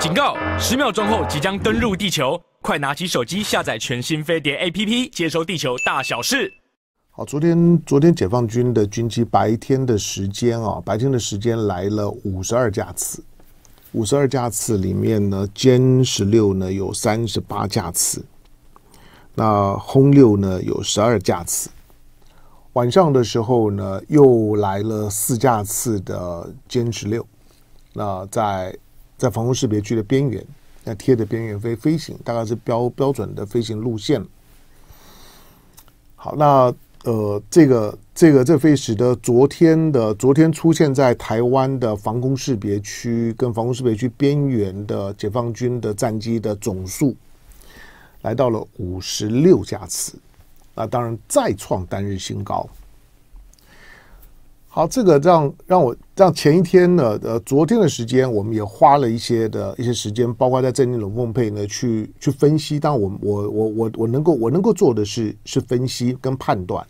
警告！十秒钟后即将登陆地球，快拿起手机下载全新飞碟 APP，接收地球大小事。好，昨天昨天解放军的军机白天的时间啊，白天的时间来了五十二架次，五十二架次里面呢，歼十六呢有三十八架次，那轰六呢有十二架次。晚上的时候呢，又来了四架次的歼十六，那在。在防空识别区的边缘，那贴着边缘飞飞行，大概是标标准的飞行路线。好，那呃，这个这个这飞使得昨天的昨天出现在台湾的防空识别区跟防空识别区边缘的解放军的战机的总数，来到了五十六架次，那当然再创单日新高。好，这个让让我让前一天呢，呃，昨天的时间，我们也花了一些的一些时间，包括在正定龙凤配呢，去去分析。当我我我我我能够我能够做的是是分析跟判断。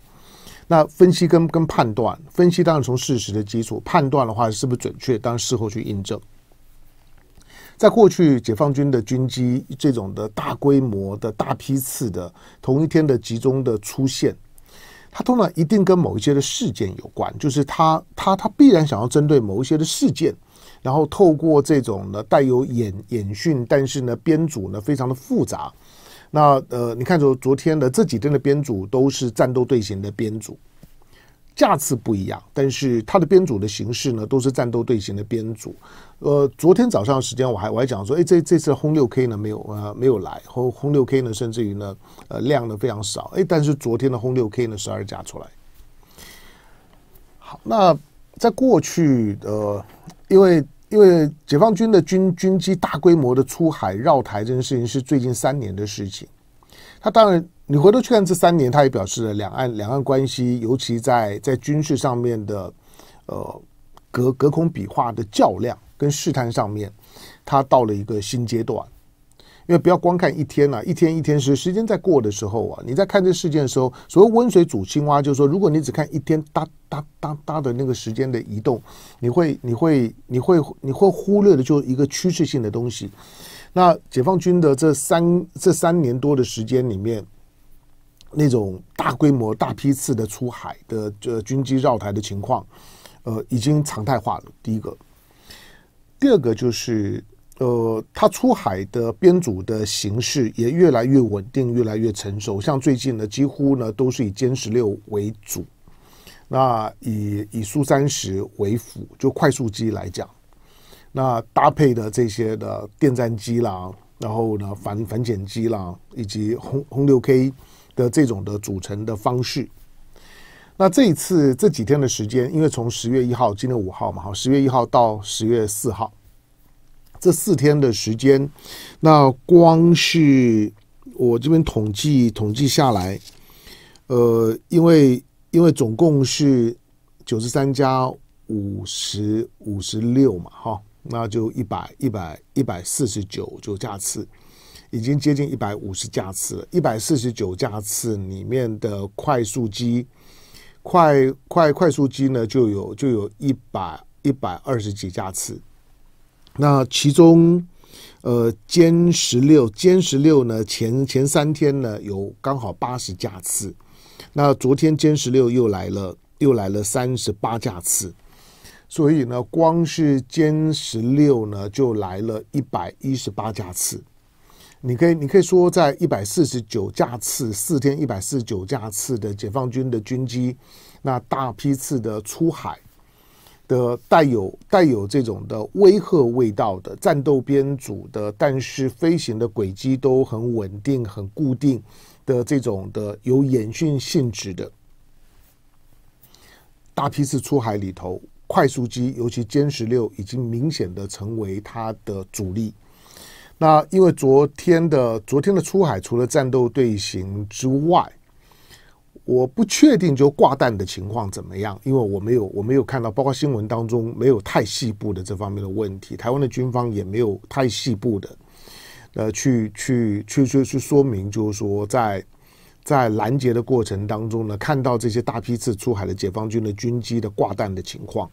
那分析跟跟判断，分析当然从事实的基础，判断的话是不是准确，当事后去印证。在过去，解放军的军机这种的大规模的大批次的同一天的集中的出现。他通常一定跟某一些的事件有关，就是他他他必然想要针对某一些的事件，然后透过这种呢带有演演训，但是呢编组呢非常的复杂。那呃，你看昨昨天的这几天的编组都是战斗队型的编组。架次不一样，但是它的编组的形式呢，都是战斗队形的编组。呃，昨天早上的时间我还我还讲说，哎，这这次轰六 K 呢没有呃没有来，轰轰六 K 呢甚至于呢呃量呢非常少，哎，但是昨天的轰六 K 呢十二架出来。好，那在过去的，因为因为解放军的军军机大规模的出海绕台这件事情是最近三年的事情。他当然，你回头去看这三年，他也表示了两岸两岸关系，尤其在在军事上面的，呃，隔隔空比划的较量跟试探上面，他到了一个新阶段。因为不要光看一天啊，一天一天是时间在过的时候啊，你在看这事件的时候，所谓温水煮青蛙，就是说，如果你只看一天，哒哒哒哒的那个时间的移动，你会你会你会你会忽略的，就是一个趋势性的东西。那解放军的这三这三年多的时间里面，那种大规模、大批次的出海的呃军机绕台的情况，呃，已经常态化了。第一个，第二个就是呃，它出海的编组的形式也越来越稳定，越来越成熟。像最近呢，几乎呢都是以歼十六为主，那以以苏三十为辅，就快速机来讲。那搭配的这些的电战机啦，然后呢反反潜机啦，以及红红六 K 的这种的组成的方式。那这一次这几天的时间，因为从十月一号，今天五号嘛，哈，十月一号到十月四号，这四天的时间，那光是，我这边统计统计下来，呃，因为因为总共是九十三加五十五十六嘛，哈。那就一百一百一百四十九架次，已经接近一百五十架次了。一百四十九架次里面的快速机，快快快速机呢就有就有一百一百二十几架次。那其中，呃，歼十六歼十六呢前前三天呢有刚好八十架次，那昨天歼十六又来了又来了三十八架次。所以呢，光是歼十六呢，就来了一百一十八架次。你可以，你可以说，在一百四十九架次、四天一百四十九架次的解放军的军机，那大批次的出海的带有带有这种的威吓味道的战斗编组的，但是飞行的轨迹都很稳定、很固定的这种的有演训性质的大批次出海里头。快速机，尤其歼十六，已经明显的成为它的主力。那因为昨天的昨天的出海，除了战斗队形之外，我不确定就挂弹的情况怎么样，因为我没有我没有看到，包括新闻当中没有太细部的这方面的问题。台湾的军方也没有太细部的，呃，去去去去去说明，就是说在。在拦截的过程当中呢，看到这些大批次出海的解放军的军机的挂弹的情况。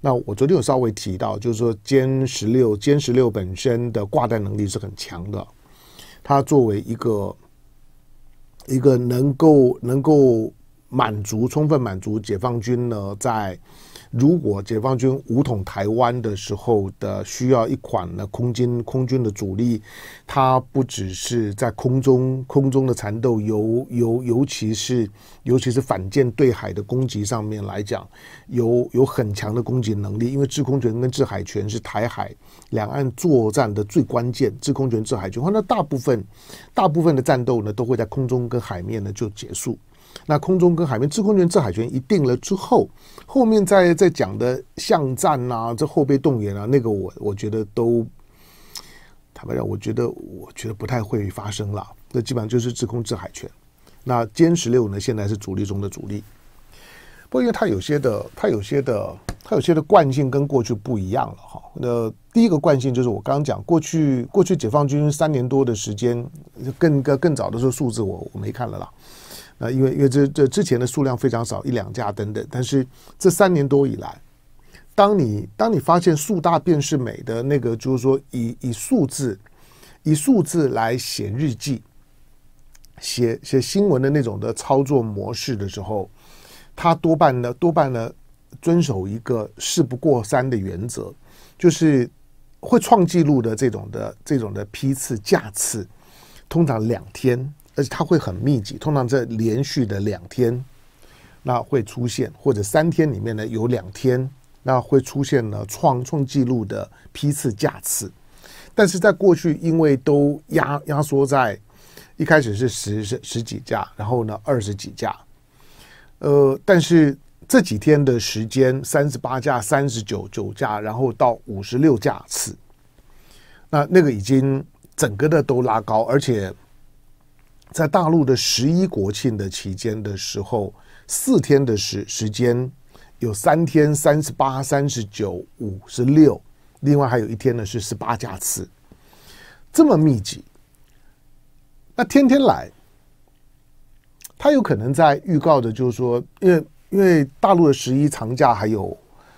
那我昨天有稍微提到，就是说歼十六，歼十六本身的挂弹能力是很强的。它作为一个一个能够能够满足、充分满足解放军呢在。如果解放军武统台湾的时候的需要一款呢，空军空军的主力，它不只是在空中空中的缠斗，尤尤尤其是尤其是反舰对海的攻击上面来讲，有有很强的攻击能力，因为制空权跟制海权是台海两岸作战的最关键，制空权制海权，那大部分大部分的战斗呢，都会在空中跟海面呢就结束。那空中跟海面制空权、制海权一定了之后，后面再再讲的巷战啊，这后备动员啊，那个我我觉得都，坦白讲，我觉得我觉得不太会发生了。那基本上就是制空、制海权。那歼十六呢，现在是主力中的主力。不过，因为它有些的，它有些的，它有些的惯性跟过去不一样了哈。那第一个惯性就是我刚刚讲，过去过去解放军三年多的时间，更更更早的时候数字我我没看了啦。啊，因为因为这这之前的数量非常少，一两架等等。但是这三年多以来，当你当你发现“数大便是美”的那个，就是说以以数字以数字来写日记、写写新闻的那种的操作模式的时候，它多半呢多半呢遵守一个“事不过三”的原则，就是会创记录的这种的这种的批次架次，通常两天。而且它会很密集，通常在连续的两天，那会出现，或者三天里面呢有两天，那会出现呢创创纪录的批次架次。但是在过去，因为都压压缩在一开始是十十十几架，然后呢二十几架，呃，但是这几天的时间，三十八架、三十九九架，然后到五十六架次，那那个已经整个的都拉高，而且。在大陆的十一国庆的期间的时候，四天的时时间，有三天三十八、三十九、五十六，另外还有一天呢是十八架次，这么密集，那天天来，他有可能在预告的，就是说，因为因为大陆的十一长假还有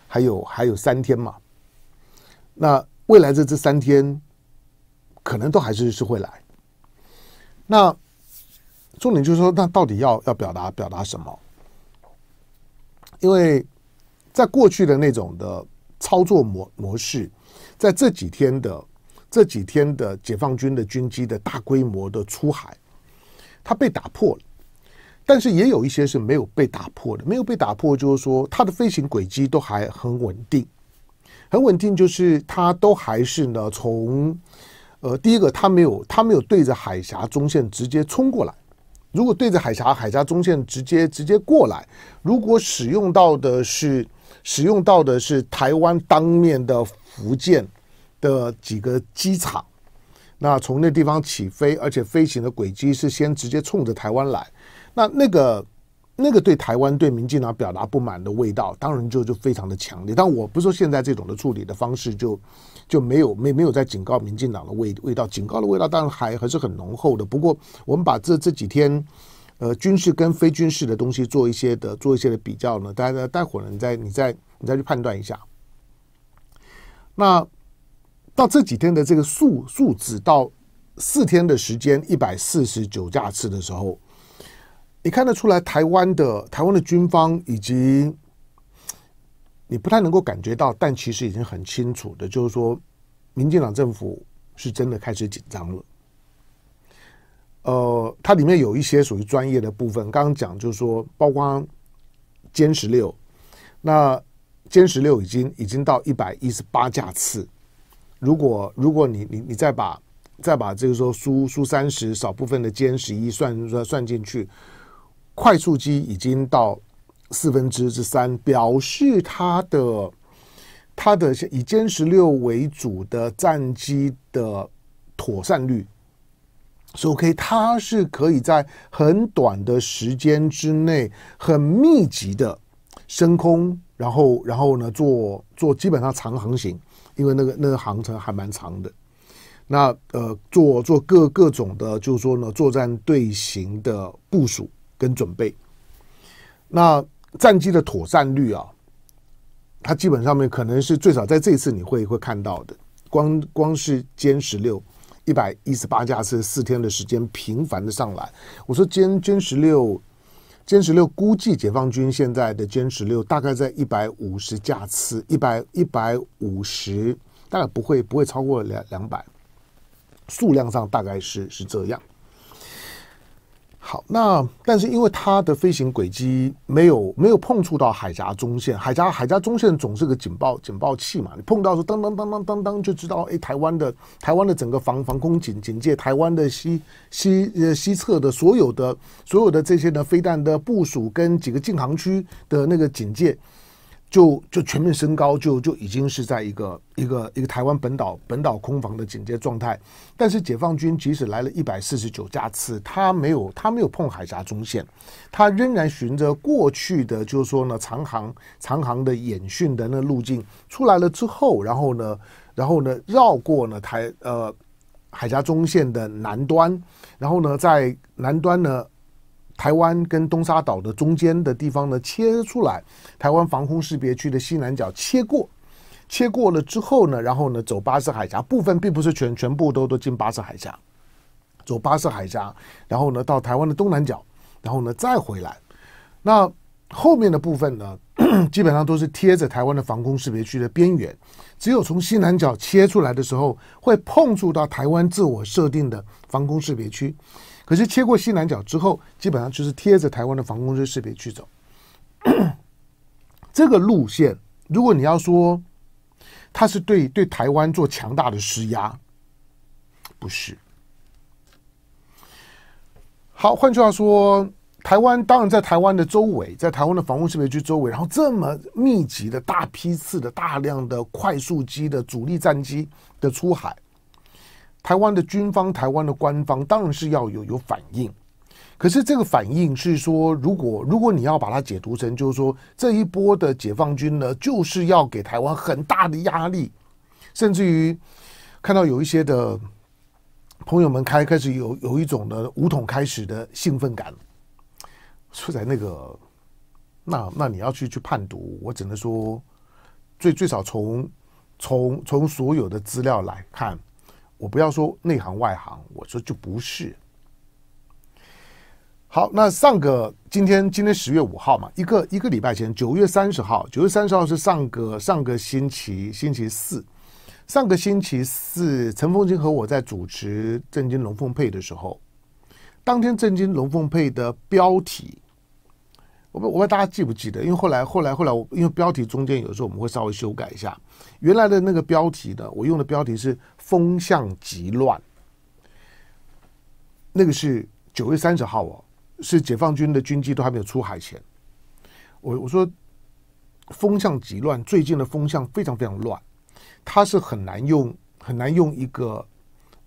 还有还有三天嘛，那未来的这三天，可能都还是是会来，那。重点就是说，那到底要要表达表达什么？因为在过去的那种的操作模模式，在这几天的这几天的解放军的军机的大规模的出海，它被打破了，但是也有一些是没有被打破的。没有被打破，就是说它的飞行轨迹都还很稳定，很稳定，就是它都还是呢从呃第一个，它没有它没有对着海峡中线直接冲过来。如果对着海峡海峡中线直接直接过来，如果使用到的是使用到的是台湾当面的福建的几个机场，那从那地方起飞，而且飞行的轨迹是先直接冲着台湾来，那那个那个对台湾对民进党表达不满的味道，当然就就非常的强烈。但我不说现在这种的处理的方式就。就没有没没有在警告民进党的味味道，警告的味道当然还还是很浓厚的。不过我们把这这几天，呃，军事跟非军事的东西做一些的做一些的比较呢，大家待会儿你再你再你再去判断一下。那到这几天的这个数数字，到四天的时间一百四十九架次的时候，你看得出来台湾的台湾的军方以及。你不太能够感觉到，但其实已经很清楚的，就是说，民进党政府是真的开始紧张了。呃，它里面有一些属于专业的部分，刚刚讲就是说，包括歼十六，那歼十六已经已经到一百一十八架次。如果如果你你你再把再把这个时候苏苏三十少部分的歼十一算算算进去，快速机已经到。四分之之三表示它的它的以歼十六为主的战机的妥善率是 OK，它是可以在很短的时间之内很密集的升空，然后然后呢做做基本上长航行，因为那个那个航程还蛮长的。那呃，做做各各种的，就是说呢，作战队形的部署跟准备，那。战机的妥善率啊，它基本上面可能是最少在这一次你会会看到的。光光是歼十六一百一十八架次四天的时间频繁的上来，我说歼歼十六，歼十六估计解放军现在的歼十六大概在一百五十架次，一百一百五十大概不会不会超过两两百，数量上大概是是这样。好，那但是因为它的飞行轨迹没有没有碰触到海峡中线，海峡海峡中线总是个警报警报器嘛，你碰到说当当当当当当就知道，哎，台湾的台湾的整个防防空警警戒，台湾的西西呃西侧的所有的所有的这些的飞弹的部署跟几个禁航区的那个警戒。就就全面升高，就就已经是在一个一个一个台湾本岛本岛空防的警戒状态。但是解放军即使来了一百四十九架次，他没有他没有碰海峡中线，他仍然循着过去的，就是说呢，长航长航的演训的那路径出来了之后，然后呢，然后呢绕过呢台呃海峡中线的南端，然后呢在南端呢。台湾跟东沙岛的中间的地方呢，切出来，台湾防空识别区的西南角切过，切过了之后呢，然后呢走巴士海峡部分，并不是全全部都都进巴士海峡，走巴士海峡，然后呢到台湾的东南角，然后呢再回来。那后面的部分呢，基本上都是贴着台湾的防空识别区的边缘，只有从西南角切出来的时候，会碰触到台湾自我设定的防空识别区。可是切过西南角之后，基本上就是贴着台湾的防空识别去走。这个路线，如果你要说它是对对台湾做强大的施压，不是。好，换句话说，台湾当然在台湾的周围，在台湾的防空识别区周围，然后这么密集的、大批次的、大量的、快速机的主力战机的出海。台湾的军方、台湾的官方当然是要有有反应，可是这个反应是说，如果如果你要把它解读成，就是说这一波的解放军呢，就是要给台湾很大的压力，甚至于看到有一些的朋友们开开始有有一种的武统开始的兴奋感，说在那个，那那你要去去判读，我只能说最最少从从从所有的资料来看。我不要说内行外行，我说就不是。好，那上个今天今天十月五号嘛，一个一个礼拜前九月三十号，九月三十号是上个上个星期星期四，上个星期四陈凤金和我在主持《正惊龙凤配》的时候，当天《正惊龙凤配》的标题。我我问大家记不记得？因为后来后来后来，我因为标题中间有时候我们会稍微修改一下原来的那个标题呢。我用的标题是“风向极乱”，那个是九月三十号哦，是解放军的军机都还没有出海前。我我说“风向极乱”，最近的风向非常非常乱，它是很难用很难用一个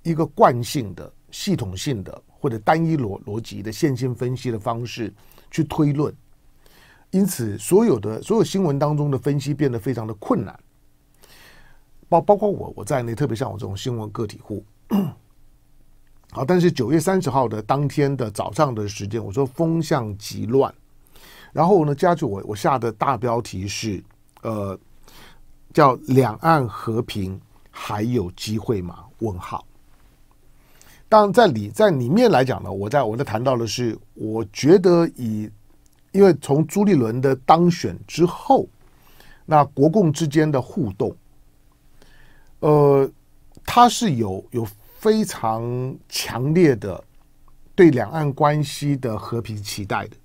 一个惯性的系统性的或者单一逻逻辑的线性分析的方式去推论。因此，所有的所有新闻当中的分析变得非常的困难，包包括我我在内，特别像我这种新闻个体户。好，但是九月三十号的当天的早上的时间，我说风向极乱，然后呢，加住我我下的大标题是呃，叫两岸和平还有机会吗？问号。当然，在里在里面来讲呢，我在我在谈到的是，我觉得以。因为从朱立伦的当选之后，那国共之间的互动，呃，他是有有非常强烈的对两岸关系的和平期待的，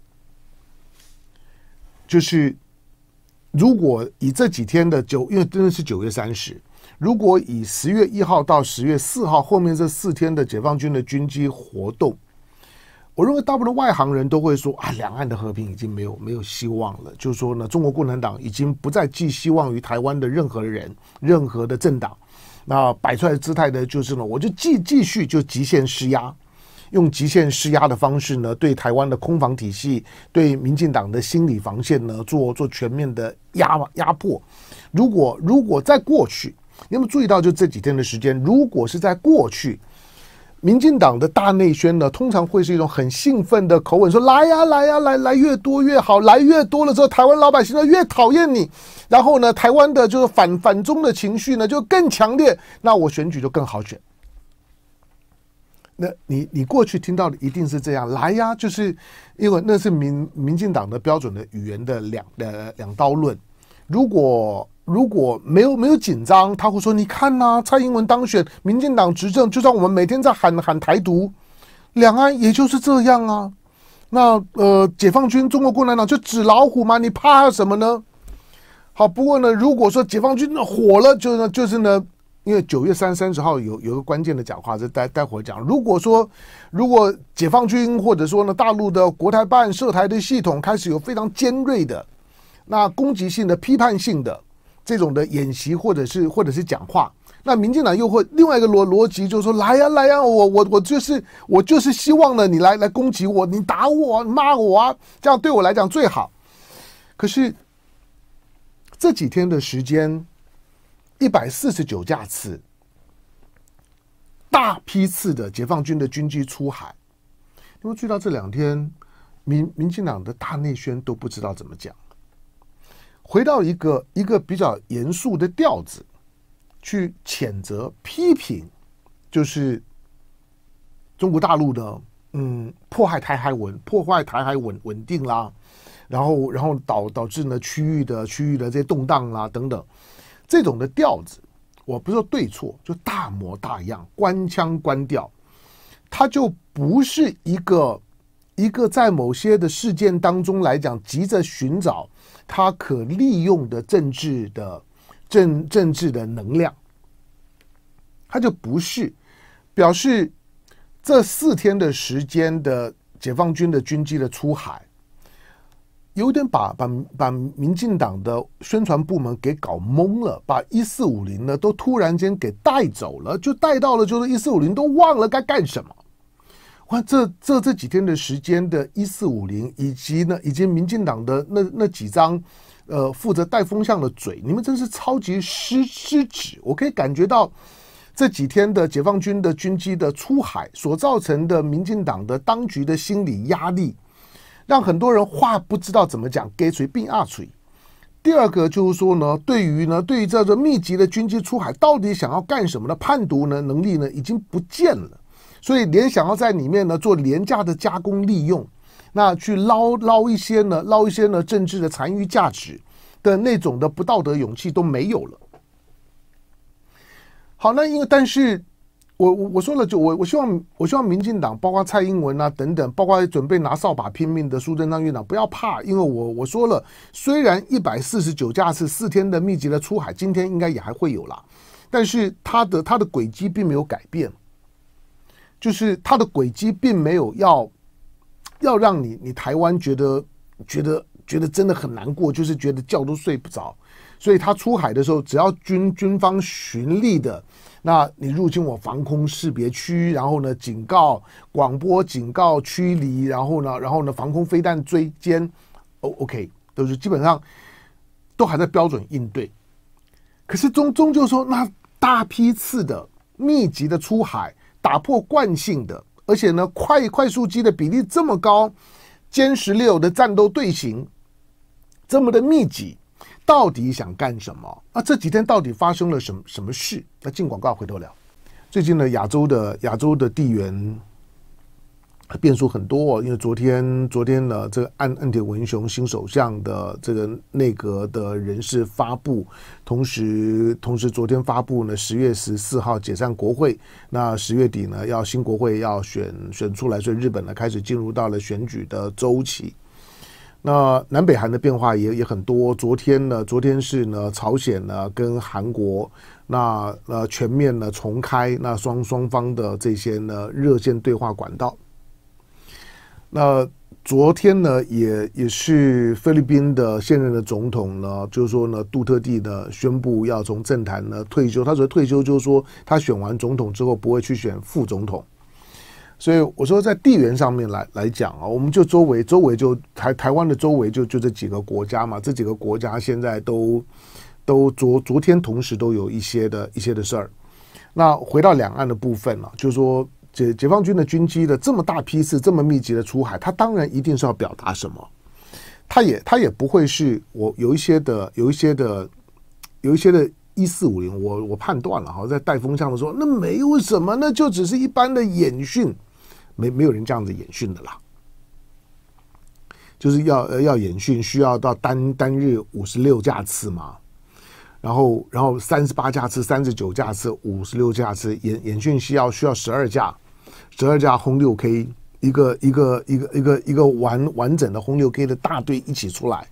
就是如果以这几天的九，因为真的是九月三十，如果以十月一号到十月四号后面这四天的解放军的军机活动。我认为大部分外行人都会说啊，两岸的和平已经没有没有希望了。就是说呢，中国共产党已经不再寄希望于台湾的任何人、任何的政党。那摆出来的姿态呢，就是呢，我就继继续就极限施压，用极限施压的方式呢，对台湾的空防体系、对民进党的心理防线呢，做做全面的压压迫。如果如果在过去，你有注意到就这几天的时间，如果是在过去。民进党的大内宣呢，通常会是一种很兴奋的口吻，说来呀来呀来来越多越好，来越多了之后，台湾老百姓呢越讨厌你，然后呢，台湾的就是反反中的情绪呢就更强烈，那我选举就更好选。那你你过去听到的一定是这样，来呀，就是因为那是民民进党的标准的语言的两呃两刀论，如果。如果没有没有紧张，他会说：“你看呐，蔡英文当选，民进党执政，就算我们每天在喊喊台独，两岸也就是这样啊。”那呃，解放军、中国共产党就纸老虎吗？你怕什么呢？好，不过呢，如果说解放军火了，就是就是呢，因为九月三三十号有有个关键的讲话，这待待会讲。如果说如果解放军或者说呢大陆的国台办涉台的系统开始有非常尖锐的那攻击性的批判性的。这种的演习，或者是或者是讲话，那民进党又会另外一个逻逻辑，就是说，来呀来呀，我我我就是我就是希望呢，你来来攻击我，你打我，你骂我啊，这样对我来讲最好。可是这几天的时间，一百四十九架次，大批次的解放军的军机出海，因为去到这两天，民民进党的大内宣都不知道怎么讲。回到一个一个比较严肃的调子，去谴责、批评，就是中国大陆的嗯，迫害台海稳、破坏台海稳稳定啦，然后然后导导致呢区域的区域的这些动荡啦等等，这种的调子，我不是说对错，就大模大样、官腔官调，它就不是一个。一个在某些的事件当中来讲，急着寻找他可利用的政治的政政治的能量，他就不是表示这四天的时间的解放军的军机的出海，有点把把把民进党的宣传部门给搞懵了，把一四五零呢都突然间给带走了，就带到了就是一四五零都忘了该干什么。这这这几天的时间的“一四五零”以及呢，以及民进党的那那几张，呃，负责带风向的嘴，你们真是超级失失职！我可以感觉到这几天的解放军的军机的出海所造成的民进党的当局的心理压力，让很多人话不知道怎么讲，给嘴并二锤。第二个就是说呢，对于呢，对于这个密集的军机出海到底想要干什么呢？判读呢能力呢，已经不见了。所以，联想要在里面呢做廉价的加工利用，那去捞捞一些呢，捞一些呢政治的残余价值的那种的不道德勇气都没有了。好，那因为但是，我我我说了，就我我希望我希望民进党，包括蔡英文啊等等，包括准备拿扫把拼命的苏贞昌院长，不要怕，因为我我说了，虽然一百四十九架次四天的密集的出海，今天应该也还会有啦，但是它的它的轨迹并没有改变。就是他的轨迹并没有要，要让你你台湾觉得觉得觉得真的很难过，就是觉得觉都睡不着。所以他出海的时候，只要军军方循例的，那你入侵我防空识别区，然后呢警告广播警告驱离，然后呢然后呢防空飞弹追歼，O O K 都是基本上，都还在标准应对。可是终终究说那大批次的密集的出海。打破惯性的，而且呢，快快速机的比例这么高，歼十六的战斗队形这么的密集，到底想干什么？啊，这几天到底发生了什么什么事？那进广告回头聊。最近呢，亚洲的亚洲的地缘。变数很多，因为昨天昨天呢，这个岸岸田文雄新首相的这个内阁的人事发布，同时同时昨天发布呢，十月十四号解散国会，那十月底呢要新国会要选选出来，所以日本呢开始进入到了选举的周期。那南北韩的变化也也很多，昨天呢昨天是呢朝鲜呢跟韩国那呃全面呢重开那双双方的这些呢热线对话管道。那昨天呢，也也是菲律宾的现任的总统呢，就是说呢，杜特地呢宣布要从政坛呢退休。他说退休，就是说他选完总统之后不会去选副总统。所以我说，在地缘上面来来讲啊，我们就周围周围就台台湾的周围就就这几个国家嘛，这几个国家现在都都昨昨天同时都有一些的一些的事儿。那回到两岸的部分呢，就是说。解解放军的军机的这么大批次这么密集的出海，他当然一定是要表达什么，他也他也不会是我有一些的有一些的有一些的一四五零，我我判断了哈，在带风向的时候，那没有什么，那就只是一般的演训，没没有人这样子演训的啦，就是要要演训，需要到单单日五十六架次吗？然后然后三十八架次、三十九架次、五十六架次演演训需要需要十二架。十二架轰六 K，一个一个一个一个一个完完整的轰六 K 的大队一起出来，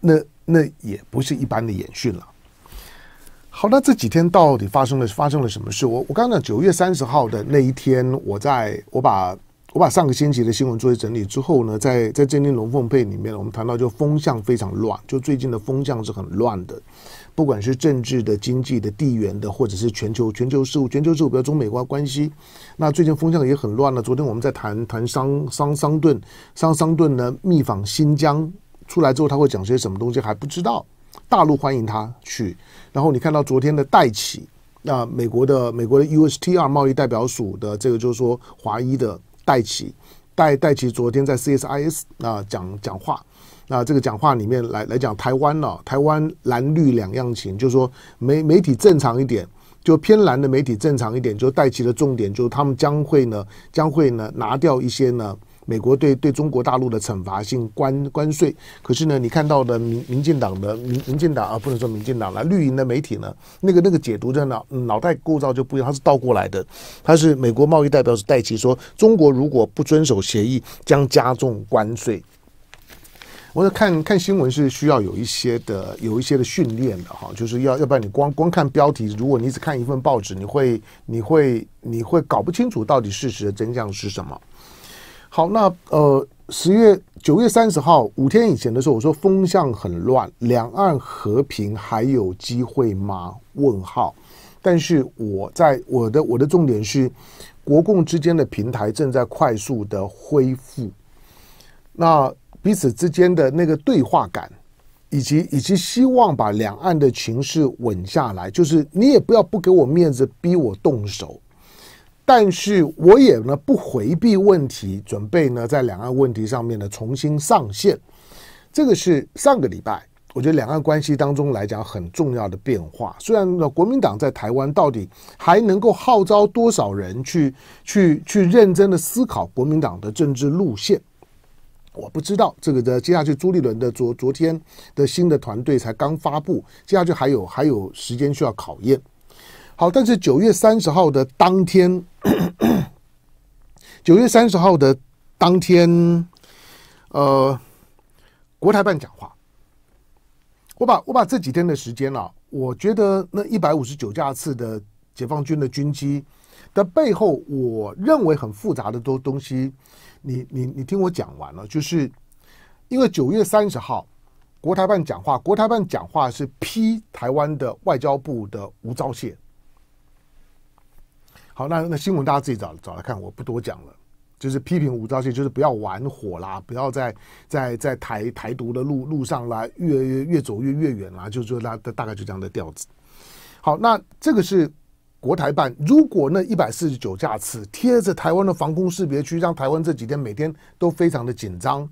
那那也不是一般的演训了。好，那这几天到底发生了发生了什么事？我我刚刚讲九月三十号的那一天，我在我把我把上个星期的新闻做一整理之后呢，在在今天龙凤配里面，我们谈到就风向非常乱，就最近的风向是很乱的。不管是政治的、经济的、地缘的，或者是全球全球事务、全球事务，比如中美关关系，那最近风向也很乱了。昨天我们在谈谈桑桑桑顿桑桑顿呢，密访新疆出来之后，他会讲些什么东西还不知道。大陆欢迎他去，然后你看到昨天的戴奇，那美国的美国的 U S T R 贸易代表署的这个就是说华裔的戴奇戴戴奇昨天在 C S I S 啊讲讲话。那这个讲话里面来来讲台湾呢，台湾蓝绿两样情，就是说媒媒体正常一点，就偏蓝的媒体正常一点，就戴奇的重点就是他们将会呢，将会呢拿掉一些呢美国对对中国大陆的惩罚性关关税。可是呢，你看到的民民进党的民民进党啊，不能说民进党了，绿营的媒体呢，那个那个解读的脑脑袋构造就不一样，它是倒过来的，他是美国贸易代表是戴奇说，中国如果不遵守协议，将加重关税。我说：“看看新闻是需要有一些的，有一些的训练的哈，就是要要不然你光光看标题，如果你只看一份报纸，你会你会你会搞不清楚到底事实的真相是什么。”好，那呃，十月九月三十号五天以前的时候，我说风向很乱，两岸和平还有机会吗？问号。但是我在我的我的重点是，国共之间的平台正在快速的恢复。那。彼此之间的那个对话感，以及以及希望把两岸的情势稳下来，就是你也不要不给我面子，逼我动手。但是我也呢不回避问题，准备呢在两岸问题上面呢重新上线。这个是上个礼拜，我觉得两岸关系当中来讲很重要的变化。虽然国民党在台湾到底还能够号召多少人去去去认真的思考国民党的政治路线。我不知道这个的接下去朱立伦的昨昨天的新的团队才刚发布，接下去还有还有时间需要考验。好，但是九月三十号的当天，九月三十号的当天，呃，国台办讲话，我把我把这几天的时间啊，我觉得那一百五十九架次的解放军的军机。的背后，我认为很复杂的多东西，你你你听我讲完了，就是因为九月三十号，国台办讲话，国台办讲话是批台湾的外交部的吴钊宪。好，那那新闻大家自己找找来看，我不多讲了，就是批评吴钊燮，就是不要玩火啦，不要在在在台台独的路路上啦，越越越走越越远啦，就是说大大概就这样的调子，好，那这个是。国台办如果那一百四十九架次贴着台湾的防空识别区，让台湾这几天每天都非常的紧张。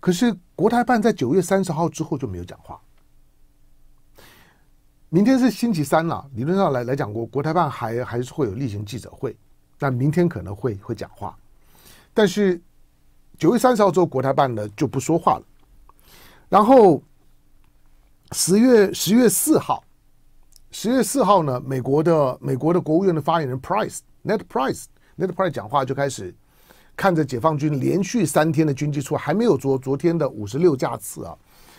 可是国台办在九月三十号之后就没有讲话。明天是星期三了，理论上来来讲，国国台办还还是会有例行记者会，那明天可能会会讲话。但是九月三十号之后，国台办呢就不说话了。然后十月十月四号。十月四号呢，美国的美国的国务院的发言人 Price，Net Price，Net Price 讲话就开始看着解放军连续三天的军机出，还没有昨昨天的五十六架次啊，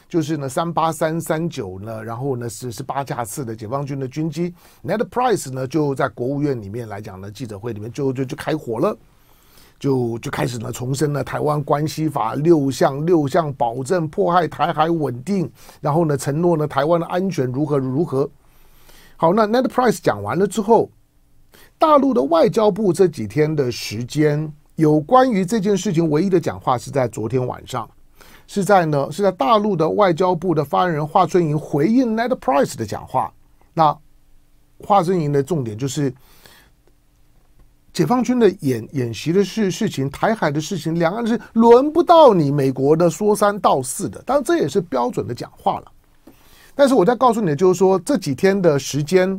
就是呢三八三三九呢，然后呢是是八架次的解放军的军机，Net Price 呢就在国务院里面来讲呢记者会里面就就就开火了，就就开始呢重申呢台湾关系法六项六项保证，迫害台海稳定，然后呢承诺呢台湾的安全如何如何。好，那 Net Price 讲完了之后，大陆的外交部这几天的时间，有关于这件事情唯一的讲话是在昨天晚上，是在呢，是在大陆的外交部的发言人华春莹回应 Net Price 的讲话。那华春莹的重点就是，解放军的演演习的事事情，台海的事情，两岸是轮不到你美国的说三道四的，当然这也是标准的讲话了。但是我在告诉你，就是说这几天的时间，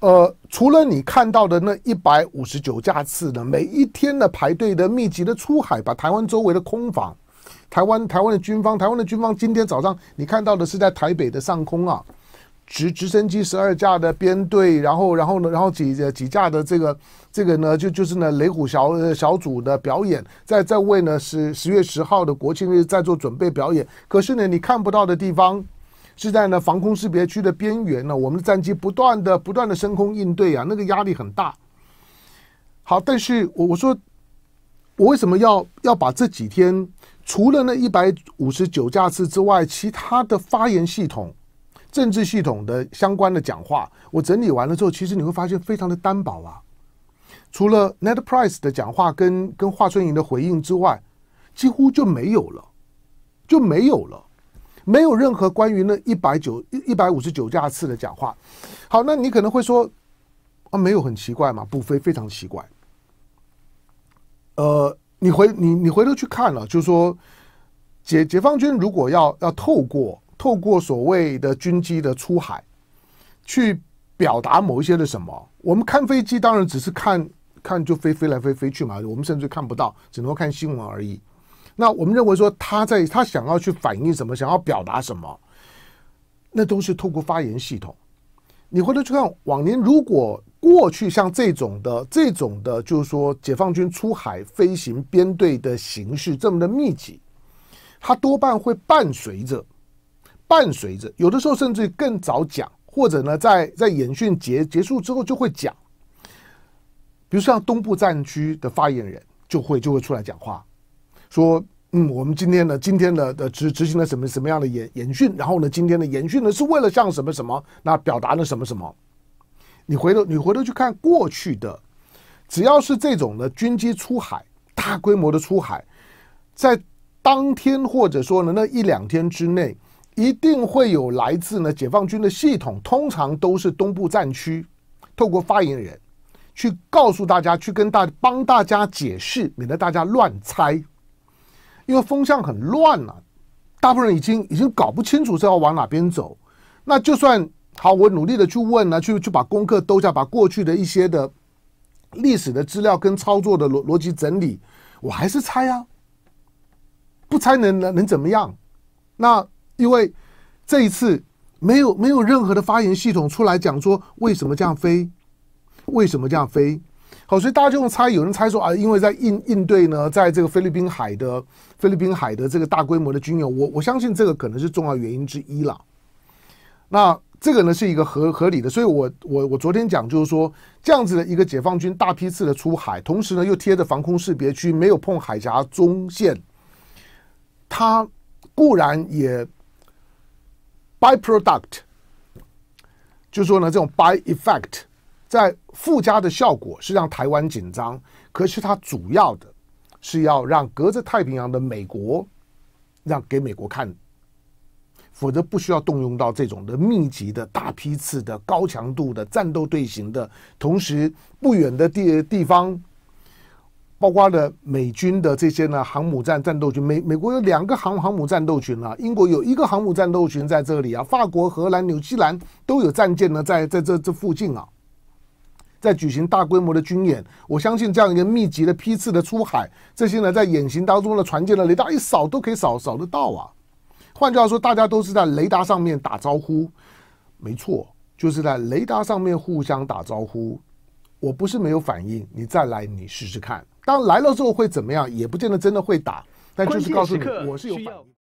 呃，除了你看到的那一百五十九架次的每一天的排队的密集的出海，把台湾周围的空防，台湾台湾的军方，台湾的军方今天早上你看到的是在台北的上空啊，直直升机十二架的编队，然后然后呢，然后几几架的这个这个呢，就就是呢雷虎小小组的表演，在在为呢是十月十号的国庆日在做准备表演。可是呢，你看不到的地方。是在呢防空识别区的边缘呢，我们的战机不断的不断的升空应对啊，那个压力很大。好，但是我我说我为什么要要把这几天除了那一百五十九架次之外，其他的发言系统、政治系统的相关的讲话，我整理完了之后，其实你会发现非常的单薄啊。除了 Net Price 的讲话跟跟华春莹的回应之外，几乎就没有了，就没有了。没有任何关于那一百九一百五十九架次的讲话。好，那你可能会说啊，没有很奇怪嘛，不飞非常奇怪。呃，你回你你回头去看了，就说解解放军如果要要透过透过所谓的军机的出海，去表达某一些的什么？我们看飞机当然只是看看就飞飞来飞飞去嘛，我们甚至看不到，只能看新闻而已。那我们认为说，他在他想要去反映什么，想要表达什么，那都是透过发言系统。你回头去看往年，如果过去像这种的、这种的，就是说解放军出海飞行编队的形式这么的密集，他多半会伴随着、伴随着，有的时候甚至更早讲，或者呢，在在演训结结束之后就会讲。比如像东部战区的发言人就会就会出来讲话。说嗯，我们今天呢，今天的的执执行了什么什么样的演演训？然后呢，今天的演训呢，是为了向什么什么那表达了什么什么？你回头你回头去看过去的，只要是这种的军机出海，大规模的出海，在当天或者说呢那一两天之内，一定会有来自呢解放军的系统，通常都是东部战区，透过发言人去告诉大家，去跟大帮大家解释，免得大家乱猜。因为风向很乱了，大部分人已经已经搞不清楚是要往哪边走。那就算好，我努力的去问呢，去去把功课兜下，把过去的一些的，历史的资料跟操作的逻逻辑整理，我还是猜啊。不猜能能能怎么样？那因为这一次没有没有任何的发言系统出来讲说为什么这样飞，为什么这样飞。好，所以大家就用猜，有人猜说啊，因为在应应对呢，在这个菲律宾海的菲律宾海的这个大规模的军演，我我相信这个可能是重要原因之一了。那这个呢是一个合合理的，所以我我我昨天讲就是说，这样子的一个解放军大批次的出海，同时呢又贴着防空识别区，没有碰海峡中线，它固然也 by product，就是说呢这种 by effect 在。附加的效果是让台湾紧张，可是它主要的是要让隔着太平洋的美国，让给美国看，否则不需要动用到这种的密集的、大批次的、高强度的战斗队形的。同时，不远的地地方，包括了美军的这些呢航母战战斗群。美美国有两个航航母战斗群啊，英国有一个航母战斗群在这里啊，法国、荷兰、纽西兰都有战舰呢，在在这这附近啊。在举行大规模的军演，我相信这样一个密集的批次的出海，这些呢在演习当中的船舰的雷达一扫都可以扫扫得到啊。换句话说，大家都是在雷达上面打招呼，没错，就是在雷达上面互相打招呼。我不是没有反应，你再来你试试看。当来了之后会怎么样？也不见得真的会打，但就是告诉你，我是有反应。